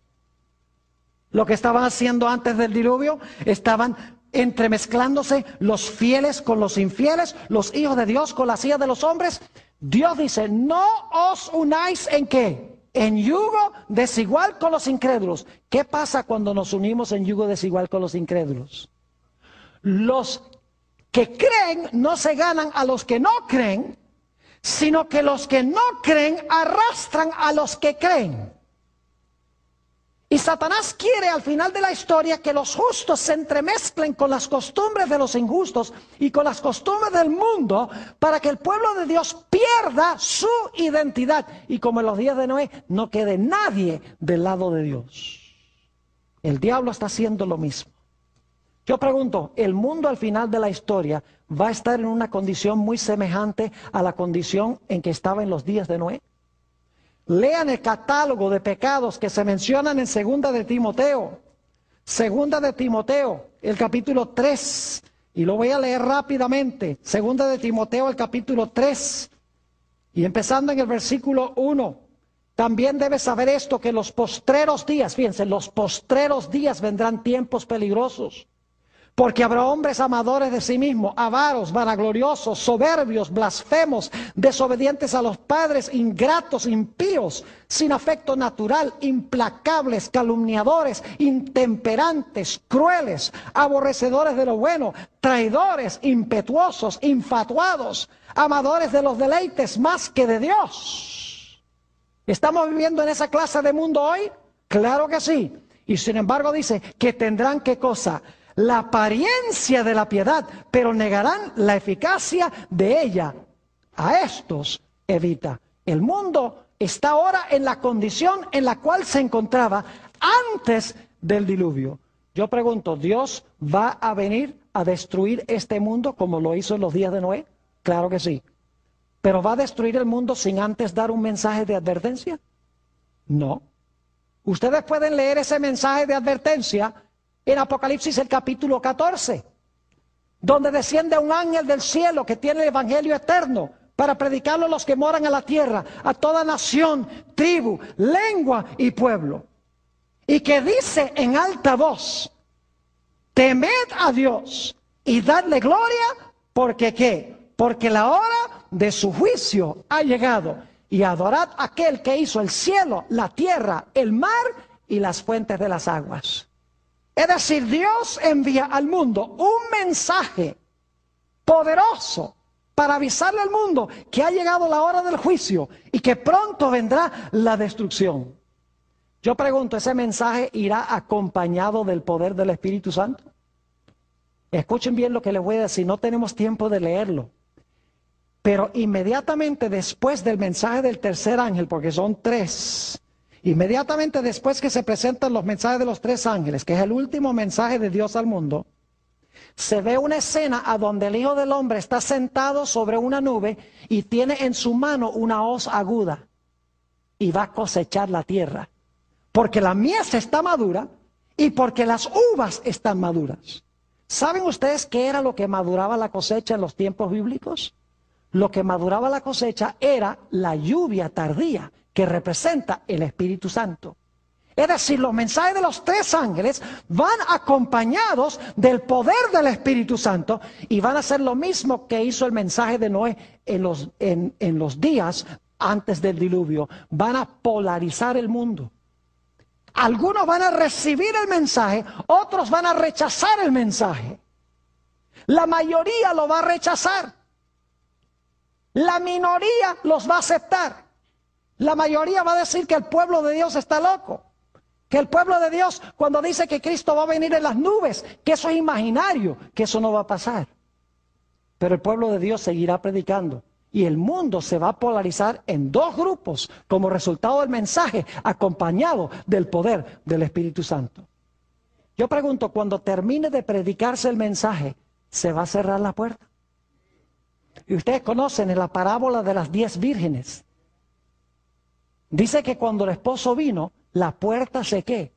Lo que estaban haciendo antes del diluvio, estaban entremezclándose los fieles con los infieles, los hijos de Dios con la silla de los hombres. Dios dice, no os unáis en qué? en yugo desigual con los incrédulos. ¿Qué pasa cuando nos unimos en yugo desigual con los incrédulos? Los que creen no se ganan a los que no creen, sino que los que no creen arrastran a los que creen. Y Satanás quiere al final de la historia que los justos se entremezclen con las costumbres de los injustos y con las costumbres del mundo para que el pueblo de Dios pierda su identidad. Y como en los días de Noé, no quede nadie del lado de Dios. El diablo está haciendo lo mismo. Yo pregunto, ¿el mundo al final de la historia va a estar en una condición muy semejante a la condición en que estaba en los días de Noé? Lean el catálogo de pecados que se mencionan en Segunda de Timoteo. Segunda de Timoteo, el capítulo 3. Y lo voy a leer rápidamente. Segunda de Timoteo, el capítulo 3. Y empezando en el versículo 1. También debes saber esto, que los postreros días, fíjense, los postreros días vendrán tiempos peligrosos. Porque habrá hombres amadores de sí mismos, avaros, vanagloriosos, soberbios, blasfemos, desobedientes a los padres, ingratos, impíos, sin afecto natural, implacables, calumniadores, intemperantes, crueles, aborrecedores de lo bueno, traidores, impetuosos, infatuados, amadores de los deleites más que de Dios. ¿Estamos viviendo en esa clase de mundo hoy? Claro que sí. Y sin embargo dice que tendrán qué cosa? la apariencia de la piedad, pero negarán la eficacia de ella. A estos evita. El mundo está ahora en la condición en la cual se encontraba antes del diluvio. Yo pregunto, ¿Dios va a venir a destruir este mundo como lo hizo en los días de Noé? Claro que sí. ¿Pero va a destruir el mundo sin antes dar un mensaje de advertencia? No. Ustedes pueden leer ese mensaje de advertencia en Apocalipsis el capítulo 14, donde desciende un ángel del cielo que tiene el Evangelio eterno para predicarlo a los que moran en la tierra, a toda nación, tribu, lengua y pueblo. Y que dice en alta voz, temed a Dios y dadle gloria, porque qué? Porque la hora de su juicio ha llegado. Y adorad aquel que hizo el cielo, la tierra, el mar y las fuentes de las aguas. Es decir, Dios envía al mundo un mensaje poderoso para avisarle al mundo que ha llegado la hora del juicio y que pronto vendrá la destrucción. Yo pregunto, ¿ese mensaje irá acompañado del poder del Espíritu Santo? Escuchen bien lo que les voy a decir, no tenemos tiempo de leerlo. Pero inmediatamente después del mensaje del tercer ángel, porque son tres, Inmediatamente después que se presentan los mensajes de los tres ángeles, que es el último mensaje de Dios al mundo, se ve una escena a donde el Hijo del Hombre está sentado sobre una nube y tiene en su mano una hoz aguda y va a cosechar la tierra, porque la mies está madura y porque las uvas están maduras. ¿Saben ustedes qué era lo que maduraba la cosecha en los tiempos bíblicos? Lo que maduraba la cosecha era la lluvia tardía, que representa el Espíritu Santo. Es decir, los mensajes de los tres ángeles van acompañados del poder del Espíritu Santo y van a hacer lo mismo que hizo el mensaje de Noé en los, en los días antes del diluvio. Van a polarizar el mundo. Algunos van a recibir el mensaje, otros van a rechazar el mensaje. La mayoría lo va a rechazar. La minoría los va a aceptar. La mayoría va a decir que el pueblo de Dios está loco. Que el pueblo de Dios, cuando dice que Cristo va a venir en las nubes, que eso es imaginario, que eso no va a pasar. Pero el pueblo de Dios seguirá predicando. Y el mundo se va a polarizar en dos grupos como resultado del mensaje acompañado del poder del Espíritu Santo. Yo pregunto, cuando termine de predicarse el mensaje, ¿se va a cerrar la puerta? Y ustedes conocen en la parábola de las diez vírgenes. Dice que cuando el esposo vino, la puerta se qué?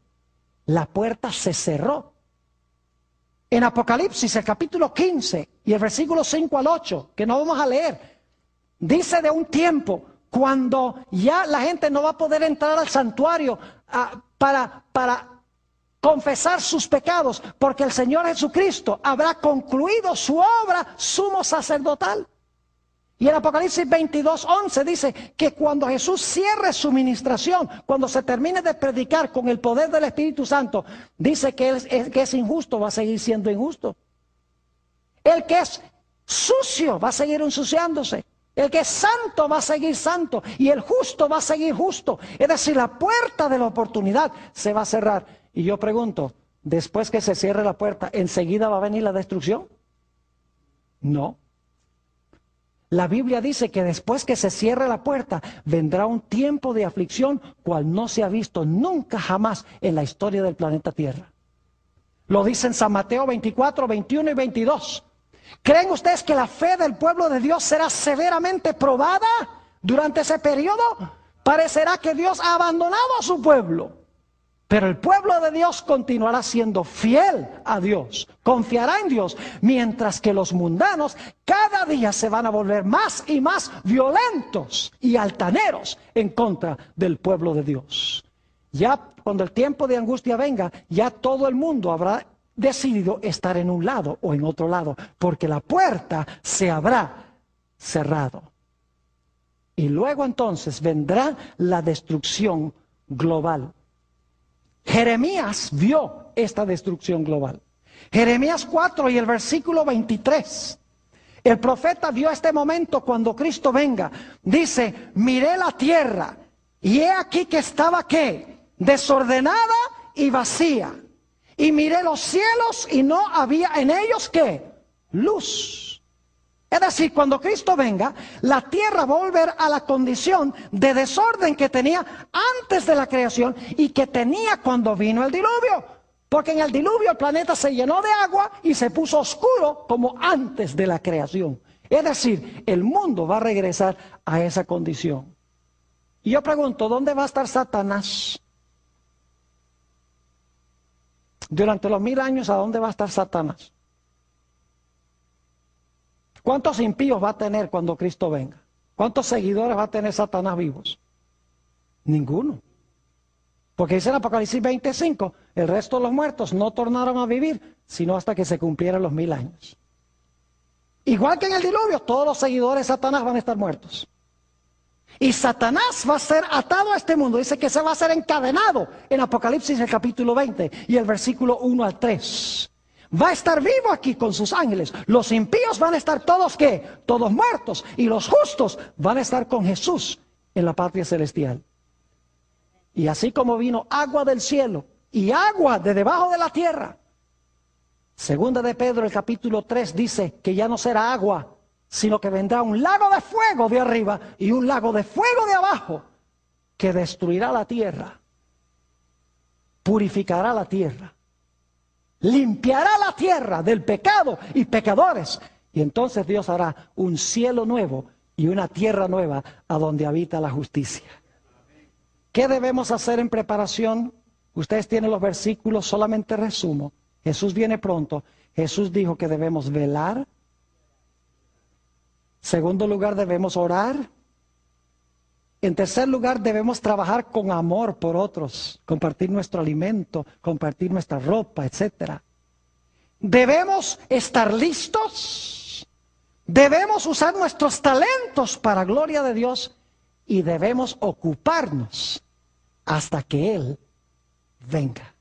La puerta se cerró. En Apocalipsis, el capítulo 15 y el versículo 5 al 8, que no vamos a leer, dice de un tiempo cuando ya la gente no va a poder entrar al santuario ah, para, para confesar sus pecados, porque el Señor Jesucristo habrá concluido su obra sumo sacerdotal. Y en Apocalipsis 22, 11 dice que cuando Jesús cierre su ministración, cuando se termine de predicar con el poder del Espíritu Santo, dice que, el que es injusto, va a seguir siendo injusto. El que es sucio va a seguir ensuciándose. El que es santo va a seguir santo y el justo va a seguir justo. Es decir, la puerta de la oportunidad se va a cerrar. Y yo pregunto, después que se cierre la puerta, ¿enseguida va a venir la destrucción? No. La Biblia dice que después que se cierre la puerta, vendrá un tiempo de aflicción cual no se ha visto nunca jamás en la historia del planeta Tierra. Lo dicen San Mateo 24, 21 y 22. ¿Creen ustedes que la fe del pueblo de Dios será severamente probada durante ese periodo? Parecerá que Dios ha abandonado a su pueblo. Pero el pueblo de Dios continuará siendo fiel a Dios, confiará en Dios, mientras que los mundanos cada día se van a volver más y más violentos y altaneros en contra del pueblo de Dios. Ya cuando el tiempo de angustia venga, ya todo el mundo habrá decidido estar en un lado o en otro lado, porque la puerta se habrá cerrado. Y luego entonces vendrá la destrucción global Jeremías vio esta destrucción global. Jeremías 4 y el versículo 23. El profeta vio este momento cuando Cristo venga. Dice, miré la tierra y he aquí que estaba qué? Desordenada y vacía. Y miré los cielos y no había en ellos qué? Luz. Es decir, cuando Cristo venga, la tierra va a volver a la condición de desorden que tenía antes de la creación y que tenía cuando vino el diluvio. Porque en el diluvio el planeta se llenó de agua y se puso oscuro como antes de la creación. Es decir, el mundo va a regresar a esa condición. Y yo pregunto, ¿dónde va a estar Satanás? Durante los mil años, ¿a dónde va a estar Satanás? ¿Cuántos impíos va a tener cuando Cristo venga? ¿Cuántos seguidores va a tener Satanás vivos? Ninguno. Porque dice en Apocalipsis 25, el resto de los muertos no tornaron a vivir, sino hasta que se cumplieran los mil años. Igual que en el diluvio, todos los seguidores de Satanás van a estar muertos. Y Satanás va a ser atado a este mundo. Dice que se va a ser encadenado en Apocalipsis el capítulo 20 y el versículo 1 al 3 va a estar vivo aquí con sus ángeles. Los impíos van a estar todos qué? Todos muertos. Y los justos van a estar con Jesús en la patria celestial. Y así como vino agua del cielo y agua de debajo de la tierra. Segunda de Pedro, el capítulo 3, dice que ya no será agua, sino que vendrá un lago de fuego de arriba y un lago de fuego de abajo que destruirá la tierra, purificará la tierra limpiará la tierra del pecado y pecadores. Y entonces Dios hará un cielo nuevo y una tierra nueva a donde habita la justicia. ¿Qué debemos hacer en preparación? Ustedes tienen los versículos, solamente resumo. Jesús viene pronto. Jesús dijo que debemos velar. Segundo lugar, debemos orar. En tercer lugar, debemos trabajar con amor por otros, compartir nuestro alimento, compartir nuestra ropa, etc. Debemos estar listos, debemos usar nuestros talentos para gloria de Dios y debemos ocuparnos hasta que Él venga.